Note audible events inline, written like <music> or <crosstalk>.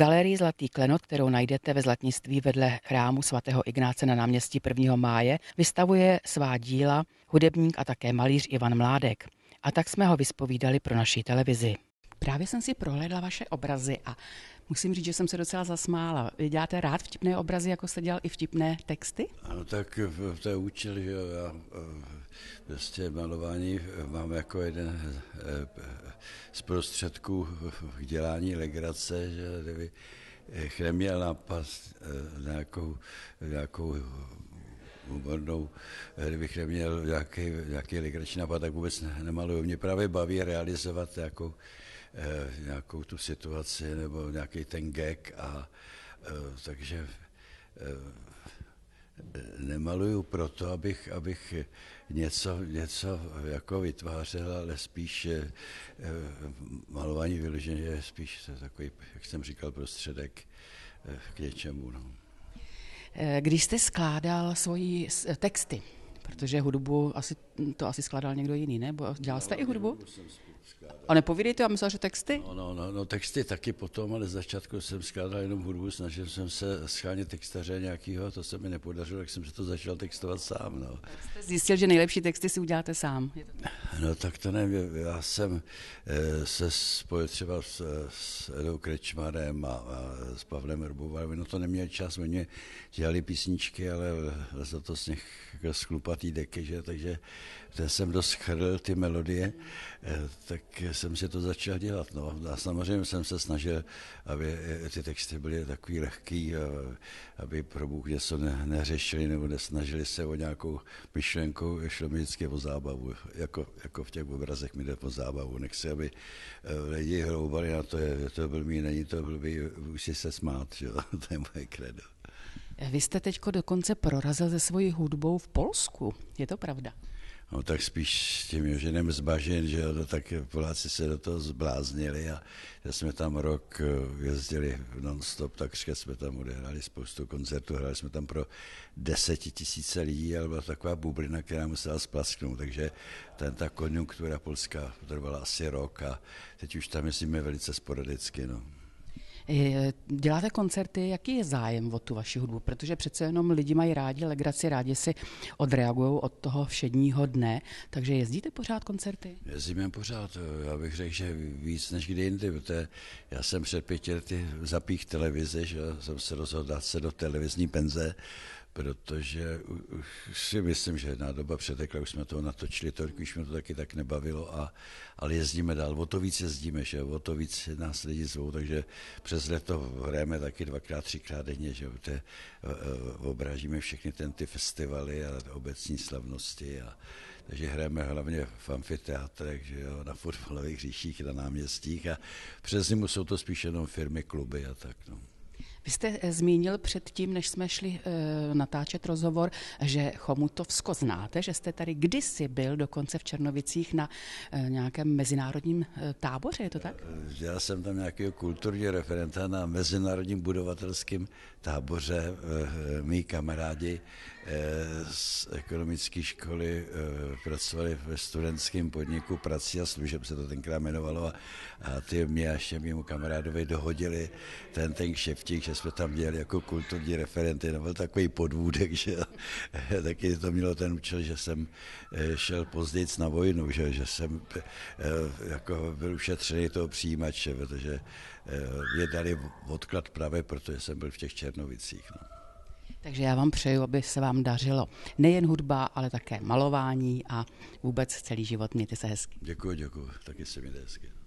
galerii Zlatý klenot, kterou najdete ve zlatnictví vedle chrámu svatého Ignáce na náměstí 1. máje, vystavuje svá díla hudebník a také malíř Ivan Mládek. A tak jsme ho vyspovídali pro naší televizi. Právě jsem si prohlédla vaše obrazy a Musím říct, že jsem se docela zasmála. Vy děláte rád vtipné obrazy, jako jste dělal i vtipné texty? Ano, tak v, eh, té účeli, že já eh, prostě malování eh, mám jako jeden z prostředků k dělání legrace, že kdyby chremě nápad nějakou, nějakou humornou, kdybych neměl nějaký, nějaký legrační nápad, tak vůbec nemaluju. Mě právě baví realizovat jako Eh, nějakou tu situaci nebo nějaký ten gag a eh, takže eh, nemaluju proto, abych, abych něco, něco jako vytvářel, ale spíš malování vyloženě je spíš takový, jak jsem říkal, prostředek k něčemu. No. Když jste skládal svoji texty, protože hudbu asi to asi skládal někdo jiný, ne? Bo dělal jste no, i hudbu? A nepovídejte, já myslel, že texty? No, no, no, no, texty taky potom, ale z začátku jsem skládal jenom hudbu, snažil jsem se schánět textaře nějakého, to se mi nepodařilo, tak jsem se to začal textovat sám. No. Tak jste zjistil, že nejlepší texty si uděláte sám. No tak to nevím, já jsem eh, se spojil třeba s, s Edou Krečmarem a, a s Pavlem Rbovarem, no to neměl čas, oni dělali písničky, ale za to z nich sklupatý jako deky, že, takže že jsem dost chrl ty melodie, eh, tak jsem si to začal dělat. No. A samozřejmě jsem se snažil, aby eh, ty texty byly takový lehký, aby pro Bůh něco ne, neřešili nebo nesnažili se o nějakou myšlenku, šlo mi vždycky o zábavu. Jako, jako v těch obrazech mi jde o zábavu. Nechci, aby eh, lidi hroubali na to, je to blbý, není to blbý, už si se smát, že? <laughs> to je moje kredo. Vy jste teď dokonce prorazil se svojí hudbou v Polsku, je to pravda? No tak spíš s tím Joženem zbažen, že jo, no tak Poláci se do toho zbláznili a že jsme tam rok eh, jezdili non-stop, takže jsme tam odehráli spoustu koncertů, hráli jsme tam pro desetitisíce lidí, ale byla taková bublina, která musela splasknout, takže ten, ta konjunktura Polska trvala asi rok a teď už tam jezdíme velice sporadicky, no. Eh, děláte koncerty, jaký je zájem o tu vaši hudbu? Protože přece jenom lidi mají rádi legraci, rádi si odreagují od toho všedního dne, takže jezdíte pořád koncerty? Jezdíme pořád, já bych řekl, že víc než kdy jindy, protože já jsem před pěti lety zapích televize, že jsem se rozhodl dát se do televizní penze, protože už si myslím, že jedna doba přetekla, už jsme toho natočili tolik, už mě to taky tak nebavilo, a, ale jezdíme dál, o to víc jezdíme, že o to víc nás lidi zvou, takže přes leto hrajeme taky dvakrát, třikrát denně, že te, je, e, obrážíme všechny ten, ty festivaly a obecní slavnosti a takže hrajeme hlavně v amfiteátrech, že jo, na fotbalových říších, na náměstích a přes zimu jsou to spíš jenom firmy, kluby a tak. No. Vy jste eh, zmínil předtím, než jsme šli eh, natáčet rozhovor, že Chomutovsko znáte, že jste tady kdysi byl dokonce v Černovicích na eh, nějakém mezinárodním táboře, je to tak? Já jsem tam nějakého kulturní referenta na mezinárodním budovatelském táboře. Mí kamarádi z ekonomické školy pracovali ve studentském podniku prací a služeb se to tenkrát jmenovalo a, ty mě a ještě mému kamarádovi dohodili ten ten kšeftík, že jsme tam měli jako kulturní referenty, nebo takový podvůdek, <laughs> že taky to mělo ten účel, že jsem eh, šel později na vojnu, že, že jsem eh, jako byl ušetřený toho přijímače, protože eh, mě dali odklad právě, protože jsem byl v těch Černovicích. No. Takže já vám přeju, aby se vám dařilo nejen hudba, ale také malování a vůbec celý život. Mějte se hezky. Děkuji, děkuji. Taky se mějte hezky.